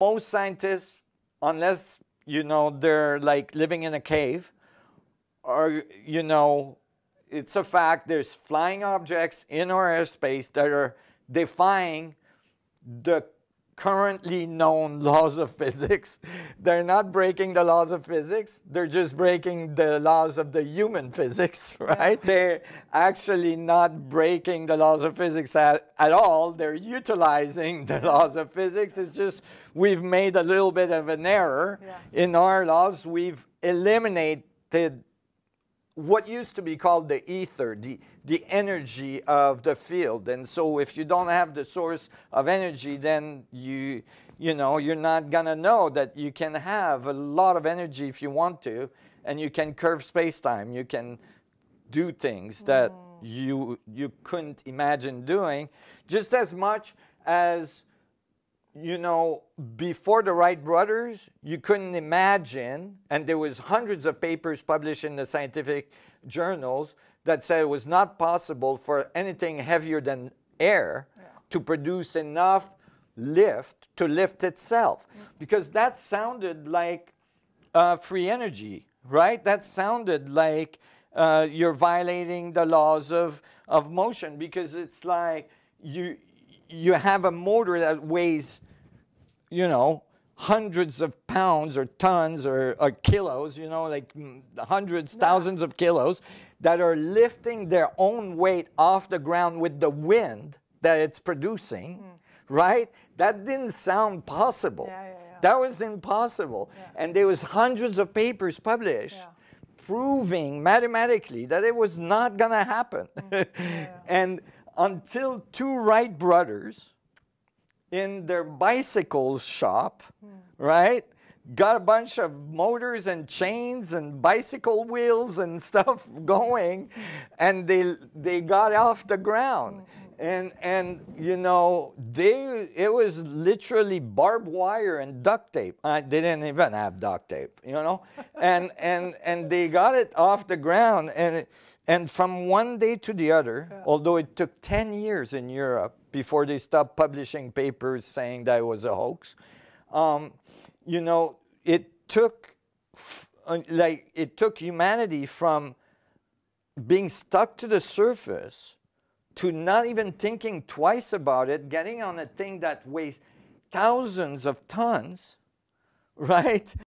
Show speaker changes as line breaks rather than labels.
most scientists, unless you know they're like living in a cave, or you know, it's a fact there's flying objects in our airspace that are defying the currently known laws of physics. They're not breaking the laws of physics, they're just breaking the laws of the human physics, right? Yeah. They're actually not breaking the laws of physics at, at all. They're utilizing the laws of physics. It's just we've made a little bit of an error yeah. in our laws. We've eliminated what used to be called the ether, the, the energy of the field. And so if you don't have the source of energy, then you, you know, you're not going to know that you can have a lot of energy if you want to, and you can curve space-time. You can do things hmm. that mm. you, you couldn't imagine doing just as much as you know, before the Wright brothers, you couldn't imagine, and there was hundreds of papers published in the scientific journals that said it was not possible for anything heavier than air yeah. to produce enough lift to lift itself, mm -hmm. because that sounded like uh, free energy, right? That sounded like uh, you're violating the laws of of motion because it's like you you have a motor that weighs you know, hundreds of pounds or tons or, or kilos, you know, like mm, hundreds, yeah. thousands of kilos that are lifting their own weight off the ground with the wind that it's producing, mm. right? That didn't sound possible. Yeah, yeah, that was impossible. And there was hundreds of papers published proving mathematically that it was not going to happen. Mm. and until two Wright brothers, in their bicycle shop, mm. right? Got a bunch of motors and chains and bicycle wheels and stuff going, and they they got off the ground. And and you know they it was literally barbed wire and duct tape. Uh, they didn't even have duct tape, you know, and and and they got it off the ground and. And from one day to the other, yeah. although it took 10 years in Europe before they stopped publishing papers saying that was a hoax, um, you know, it took uh, like it took humanity from being stuck to the surface to not even thinking twice about it, getting on a thing that weighs thousands of tons, right?